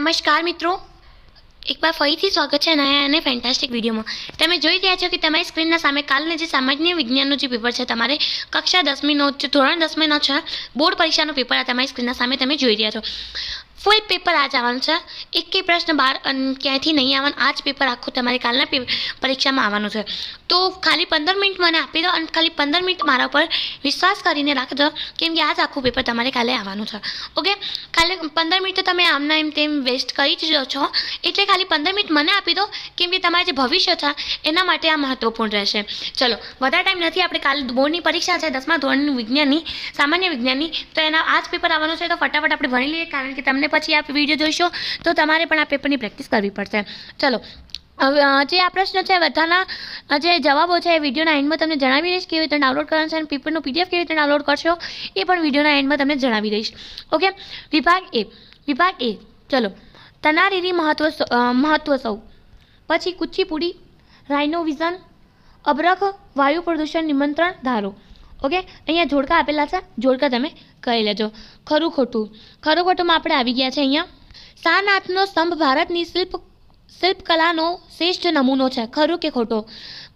નમસ્કાર મિત્રો એકવાર ફરીથી સ્વાગત છે નયા અને ફેન્ટાસ્ટિક વિડીયોમાં તમે જોઈ રહ્યા છો કે તમારી સ્ક્રીનના સામે કાલને જે સામાન્ય વિજ્ઞાનનું જે પેપર છે તમારે કક્ષા દસમીનો ધોરણ દસમીનો છે બોર્ડ પરીક્ષાનું પેપર આ તમારી સ્ક્રીનના સામે તમે જોઈ રહ્યા છો ફૂલ પેપર આ જ આવવાનું છે એકેય પ્રશ્ન બહાર ક્યાંયથી નહીં આવવાનું આ જ પેપર આખું તમારે કાલના પરીક્ષામાં આવવાનું છે તો ખાલી પંદર મિનિટ મને આપી દો અને ખાલી પંદર મિનિટ મારા ઉપર વિશ્વાસ કરીને રાખજો કેમ કે આ જ આખું પેપર તમારે કાલે આવવાનું છે ઓકે ખાલી પંદર મિનિટ તો તમે આમના એમ તેમ વેસ્ટ કરી જ છો એટલે ખાલી પંદર મિનિટ મને આપી દો કેમ કે તમારા જે ભવિષ્ય છે એના માટે આ મહત્વપૂર્ણ રહેશે ચલો વધારે ટાઈમ નથી આપણે કાલે બોર્ડની પરીક્ષા છે દસમા ધોરણની વિજ્ઞાનની સામાન્ય વિજ્ઞાનની તો એના આ જ પેપર આવવાનું છે તો ફટાફટ આપણે ભણી લઈએ કારણ કે તમને પછી આપ વિડીયો જોઈશો તો તમારે પણ આ પેપરની પ્રેક્ટિસ કરવી પડશે ચલો જે આ પ્રશ્ન છે બધાના જે જવાબો છે એ વિડીયોના એન્ડમાં તમને જણાવી દઈશ કેવી રીતે ડાઉનલોડ કરવાનું છે અને પેપરનું પીડીએફ કેવી રીતે ડાઉનલોડ કરશો એ પણ વિડીયોના એન્ડમાં તમને જણાવી દઈશ ઓકે વિભાગ એ વિભાગ એ ચલો તનારીરી મહત્વ મહત્વ સૌ પછી કુચીપુડી રાઇનોવિઝન અબરખ વાયુ પ્રદૂષણ નિમંત્રણ ધારો ઓકે અહીંયા જોડકા આપેલા છે જોડકા તમે કરી લેજો ખરું ખોટું ખરું ખોટુંમાં આપણે આવી ગયા છે અહીંયા સાનાથનો સ્તંભ ભારતની શિલ્પ શિલ્પકલાનો શ્રેષ્ઠ નમૂનો છે ખરું કે ખોટો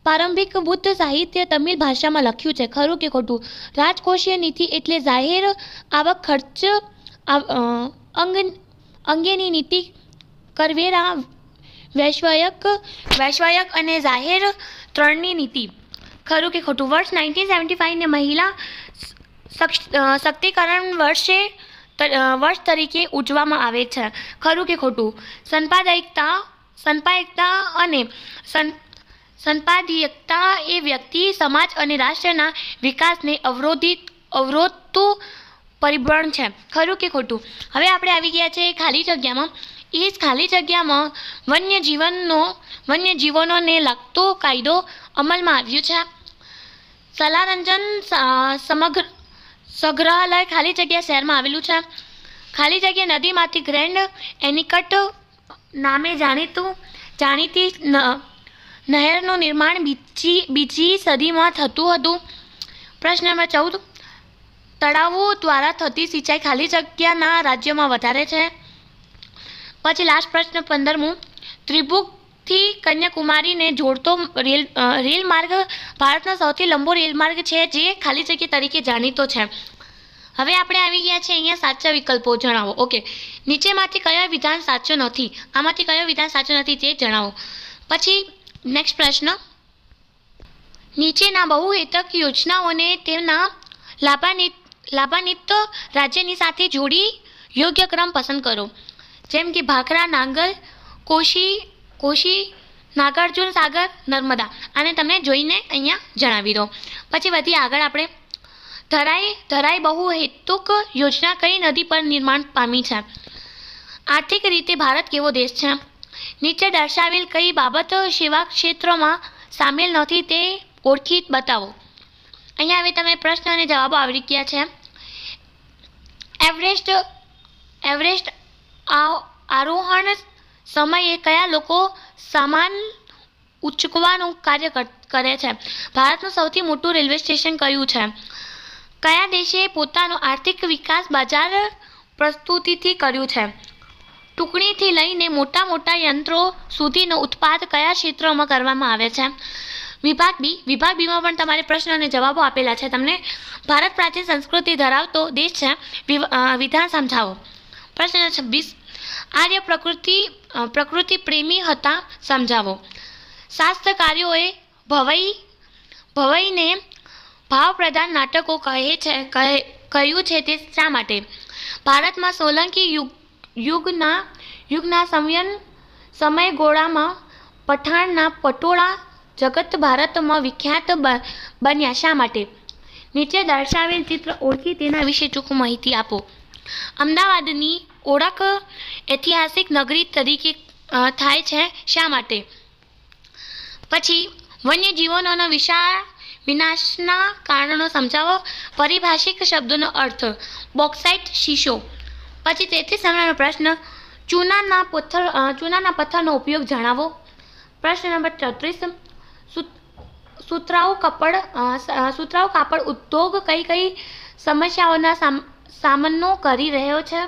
પ્રારંભિક બુદ્ધ સાહિત્ય તમિલ ભાષામાં લખ્યું છે ખરું કે ખોટું રાજકોષીય નીતિ એટલે જાહેર આવક ખર્ચ અંગ અંગેની નીતિ કરવેરા વૈશ્વયક વૈશ્વયક અને જાહેર ત્રણની નીતિ ખરું કે ખોટું વર્ષ નાઇન્ટીન સેવન્ટી ફાઇવને મહિલા શક્તિકરણ વર્ષે વર્ષ તરીકે ઉજવવામાં આવે છે ખરું કે ખોટું સંપાદકતા સંપાદકતા અને સં સંપાદકતા એ વ્યક્તિ સમાજ અને રાષ્ટ્રના વિકાસને અવરોધિત અવરોધતું પરિબળ છે ખરું કે ખોટું હવે આપણે આવી ગયા છે ખાલી જગ્યામાં એ ખાલી જગ્યામાં વન્યજીવનનો વન્યજીવનોને લગતો કાયદો અમલમાં આવ્યો છે સલારંજન સમગ્ર સંગ્રહાલય ખાલી જગ્યા શહેરમાં આવેલું છે ખાલી જગ્યા નદીમાંથી ગ્રેન્ડ એનિકટ નામે જાણીતું જાણીતી નહેરનું નિર્માણ બીજી બીજી સદીમાં થતું હતું પ્રશ્ન નંબર ચૌદ તળાવો દ્વારા થતી સિંચાઈ ખાલી જગ્યાના રાજ્યોમાં વધારે છે પછી લાસ્ટ પ્રશ્ન પંદરમું ત્રિભુજથી કન્યાકુમારીને જોડતો રેલ રેલ માર્ગ ભારતનો સૌથી લંબો રેલ માર્ગ છે જે ખાલી જગ્યા તરીકે જાણીતો છે હવે આપણે આવી ગયા છીએ અહીંયા સાચા વિકલ્પો જણાવો ઓકે નીચેમાંથી કયો વિધાન સાચો નથી આમાંથી કયો વિધાન સાચો નથી તે જણાવો પછી નેક્સ્ટ પ્રશ્ન નીચેના બહુ બહુહેતક યોજનાઓને તેમના લાભાનિત લાભાન્વિત રાજ્યની સાથે જોડી યોગ્ય ક્રમ પસંદ કરો જેમ કે ભાખરા નાંગલ કોશી કોશી નાગાર્જુન સાગર નર્મદા આને તમે જોઈને અહીંયા જણાવી દો પછી વધી આગળ આપણે ધરાઈ ધરાઈ બહુ હેતુક યોજના કઈ નદી પર નિર્માણ પામી છે આર્થિક રીતે ભારત કેવો દેશ છે નીચે દર્શાવેલ કઈ બાબત સેવા ક્ષેત્રોમાં સામેલ નથી તે ઓળખી બતાવો અહીંયા હવે તમે પ્રશ્ન અને જવાબો આવી ગયા છે એવરેસ્ટ એવરેસ્ટ આ આરોહણ સમયે કયા લોકો સામાન ઉચકવાનું કાર્ય કરે છે ભારતનું સૌથી મોટું રેલવે સ્ટેશન કયું છે કયા દેશે પોતાનો આર્થિક વિકાસ બજાર પ્રસ્તુતિથી કર્યું છે ટુકડીથી લઈને મોટા મોટા યંત્રો સુધીનો ઉત્પાદ કયા ક્ષેત્રોમાં કરવામાં આવે છે વિભાગ બી વિભાગ બીમાં પણ તમારે પ્રશ્ન અને જવાબો આપેલા છે તમને ભારત પ્રાચીન સંસ્કૃતિ ધરાવતો દેશ છે વિધાન સમજાવો પ્રશ્ન છવ્વીસ આર્ય પ્રકૃતિ પ્રકૃતિ પ્રેમી હતા સમજાવો શાસ્ત્રકાર્યોએ ભવઈ ભવઈને ભાવપ્રધાન નાટકો કહે છે કહે કહ્યું છે તે શા માટે ભારતમાં સોલંકી યુગ યુગના યુગના સમયન સમયગોળામાં પઠાણના પટોળા જગત ભારતમાં વિખ્યાત બન્યા શા માટે નીચે દર્શાવેલ ચિત્ર ઓળખી તેના વિશે ટૂંક માહિતી આપો અમદાવાદની ઓળખ ઐતિહાસિક નગરી તરીકે થાય છે શા માટે પછી વન્યજીવનોનો વિશાળ વિનાશના કારણો સમજાવો પરિભાષિક શબ્દોનો અર્થ બોક્સાઇટ શીશો પછી તેત્રીસ નંબરનો પ્રશ્ન ચૂનાના પથ્થર ચૂનાના પથ્થરનો ઉપયોગ જણાવો પ્રશ્ન નંબર ચોત્રીસ સુતરાઉ કપડ સુતરાઉ કાપડ ઉદ્યોગ કઈ કઈ સમસ્યાઓના સામનો કરી રહ્યો છે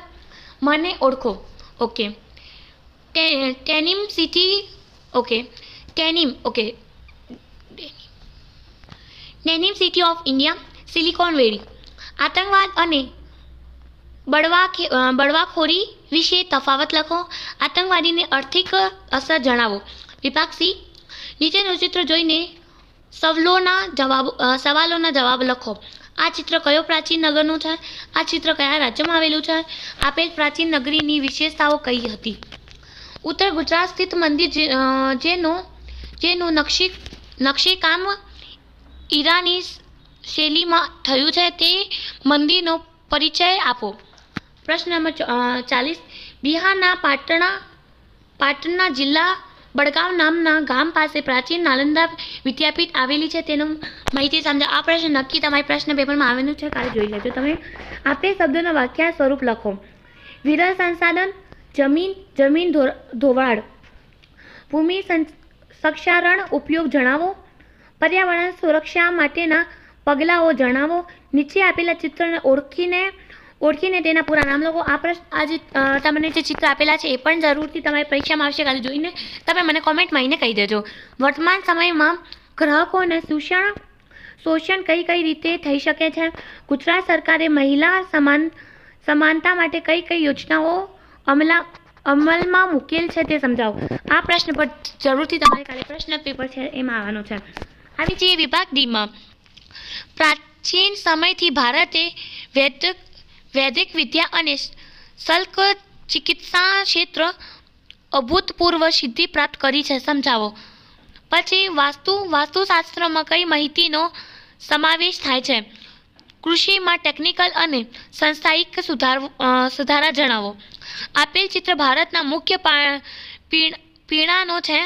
મને ઓળખો ઓકે ટેનિમ સિટી ઓકે ટેનિમ ઓકે ટેનિમ city of India silicon valley આતંકવાદ અને બળવા બળવાખોરી વિશે તફાવત લખો આતંકવાદીને આર્થિક અસર જણાવો વિભાગ સી નીચેનું ચિત્ર જોઈને સવલોના જવાબ સવાલોના જવાબ લખો આ ચિત્ર કયો પ્રાચીન નગરનું છે આ ચિત્ર કયા રાજ્યમાં આવેલું છે આપેલ પ્રાચીન નગરીની વિશેષતાઓ કઈ હતી ઉત્તર ગુજરાત સ્થિત મંદિર જેનું જેનું નકશી નકશીકામ ઈરાની શૈલીમાં થયું છે તે મંદિરનો પરિચય આપો પ્રશ્ન નંબર ચાલીસ બિહારના પાટણા પાટણના જિલ્લા બડગાંવ નામના ગામ પાસે પ્રાચીન નાલંદા વિદ્યાપીઠ આવેલી છે તેનું માહિતી સમજો આ પ્રશ્ન નક્કી તમારી પ્રશ્ન પેપરમાં આવેલું છે કાલે જોઈ લેજો તમે આપે શબ્દોના વાક્યા સ્વરૂપ લખો વિરલ સંસાધન જમીન જમીન ધોવાડ ભૂમિ સક્ષારણ ઉપયોગ જણાવો પર્યાવરણ સુરક્ષા માટેના પગલાઓ જણાવો નીચે આપેલા ચિત્રને ઓળખીને ઓળખીને તેના પૂરા નામ લોકો આ પ્રશ્ન આ તમને જે ચિત્ર આપેલા છે એ પણ જરૂરથી તમારી પરીક્ષામાં આવશે કાલે જોઈને તમે મને કોમેન્ટમાં એને કહી દેજો વર્તમાન સમયમાં ગ્રાહકોને શોષણ શોષણ કઈ કઈ રીતે થઈ શકે છે ગુજરાત સરકારે મહિલા સમાન સમાનતા માટે કઈ કઈ યોજનાઓ અમલા અમલમાં મૂકેલ છે તે સમજાવો આ પ્રશ્ન પર જરૂરથી તમારે કાલે પ્રશ્ન પેપર છે એમાં આવવાનો છે આવી જે વિભાગ ડીમાં પ્રાચીન સમયથી ભારતે વૈદિક વૈદિક વિદ્યા અને શલ્ક ચિકિત્સા ક્ષેત્ર અભૂતપૂર્વ સિદ્ધિ પ્રાપ્ત કરી છે સમજાવો પછી વાસ્તુ વાસ્તુશાસ્ત્રમાં કઈ માહિતીનો સમાવેશ થાય છે કૃષિમાં ટેકનિકલ અને સંસ્થાયિક સુધાર સુધારા જણાવો આપેલ ચિત્ર ભારતના મુખ્ય પીણાનો છે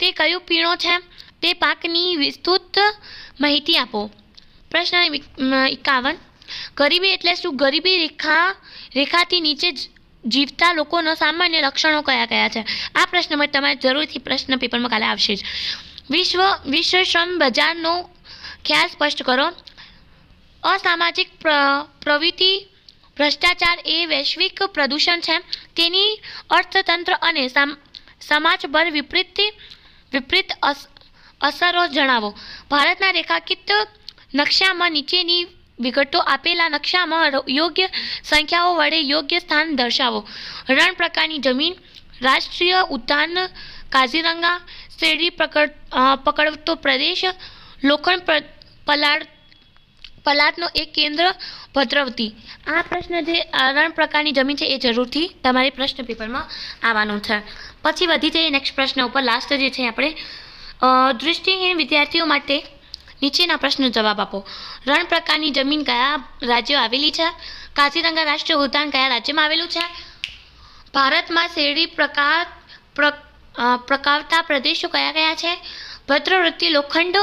તે કયો પીણો છે તે પાકની વિસ્તૃત માહિતી આપો પ્રશ્ન એકાવન ગરીબી એટલે શું ગરીબી રેખા રેખાથી નીચે જીવતા લોકોનો સામાન્ય લક્ષણો કયા કયા છે આ પ્રશ્ન માટે તમારે જરૂરથી પ્રશ્ન પેપરમાં કાલે આવશે જ વિશ્વ વિશ્વ શ્રમ બજારનો ખ્યાલ સ્પષ્ટ કરો અસામાજિક પ્ર પ્રવૃત્તિ ભ્રષ્ટાચાર એ વૈશ્વિક પ્રદૂષણ છે તેની અર્થતંત્ર અને સમાજ પર વિપરીત વિપરીત અસરો જણાવો ભારતના રેખાકિત નકશામાં નીચેની વિગતો આપેલા નકશામાં યોગ્ય સંખ્યાઓ વડે યોગ્ય સ્થાન દર્શાવો રણ પ્રકારની જમીન રાષ્ટ્રીય ઉદ્યાન કાઝીરંગા શેરડી પકડ પકડતો પ્રદેશ લોખંડ પલાડ પલાટનો એક કેન્દ્ર ભદ્રવતી આ પ્રશ્ન જે રણ પ્રકારની જમીન છે એ જરૂરથી તમારે પ્રશ્ન પેપરમાં આવવાનો છે પછી વધી જઈએ નેક્સ્ટ પ્રશ્ન ઉપર લાસ્ટ જે છે આપણે દૃષ્ટિહીન વિદ્યાર્થીઓ માટે નીચેના પ્રશ્નનો જવાબ આપો રણ પ્રકારની જમીન કયા રાજ્યો આવેલી છે કાજીરંગા રાષ્ટ્રીય ઉદ્યાન કયા રાજ્યમાં આવેલું છે ભારતમાં શેરડી પ્રકાર પ્રકાવતા પ્રદેશો કયા કયા છે ભદ્રવૃત્તિ લોખંડ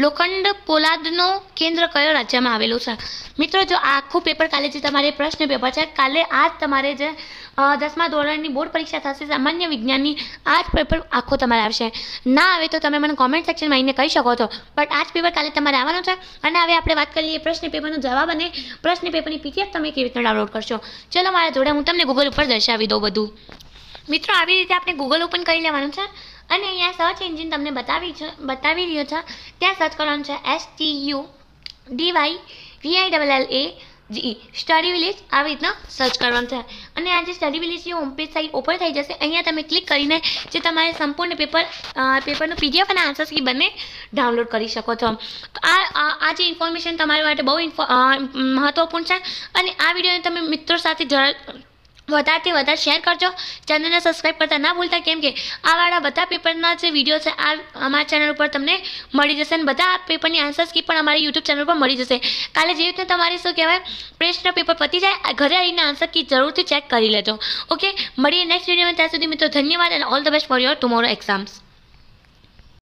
લોખંડ પોલાદનો કેન્દ્ર કયો રાજ્યમાં આવેલું છે મિત્રો જો આખું પેપર કાલે જે તમારે પ્રશ્ન પેપર છે કાલે આજ તમારે જે દસમા ધોરણની બોર્ડ પરીક્ષા થશે સામાન્ય વિજ્ઞાનની આ જ પેપર આખો તમારે આવશે ના આવે તો તમે મને કોમેન્ટ સેક્શનમાં આવીને કહી શકો છો બટ આ જ પેપર કાલે તમારે આવવાનું છે અને હવે આપણે વાત કરી લઈએ પ્રશ્ન પેપરનો જવાબ અને પ્રશ્ન પેપરની પીડીએફ તમે કેવી રીતના ડાઉનલોડ કરશો ચલો મારા જોડે હું તમને ગૂગલ ઉપર દર્શાવી દઉં બધું મિત્રો આવી રીતે આપણે ગૂગલ ઓપન કરી લેવાનું છે અને અહીંયા સર્ચ એન્જિન તમને બતાવી છે બતાવી રહ્યો છે ત્યાં સર્ચ કરવાનું છે S T U D Y V I double L A G study village આવી રીતના સર્ચ કરવાનું છે અને આ જે સ્ટડી વિલેજની હોમ પેજ સાઇટ ઓપન થઈ જશે અહીંયા તમે ક્લિક કરીને જે તમારે સંપૂર્ણ પેપર પેપરનું પીડીએફ અને આન્સર્સ એ બંને ડાઉનલોડ કરી શકો છો આ આ જે ઇન્ફોર્મેશન તમારા માટે બહુ ઇન્ફો મહત્ત્વપૂર્ણ છે અને આ વિડીયોને તમે મિત્રો સાથે જરા વધારેથી વધારે શેર કરજો ચેનલને સબસ્ક્રાઈબ કરતા ના ભૂલતા કેમ કે આવાળા બધા પેપરના જે વિડીયો છે આ અમારા ચેનલ ઉપર તમને મળી જશે અને બધા પેપરની આન્સર્સ કી પણ અમારી યુટ્યુબ ચેનલ પર મળી જશે કાલે જેવી રીતે તમારે શું કહેવાય પ્રેસનો પેપર પતી જાય ઘરે આવીને આન્સર કી જરૂરથી ચેક કરી લેજો ઓકે મળીએ નેક્સ્ટ વિડીયોમાં ત્યાં સુધી મિત્રો ધન્યવાદ અને all the best for your tomorrow exams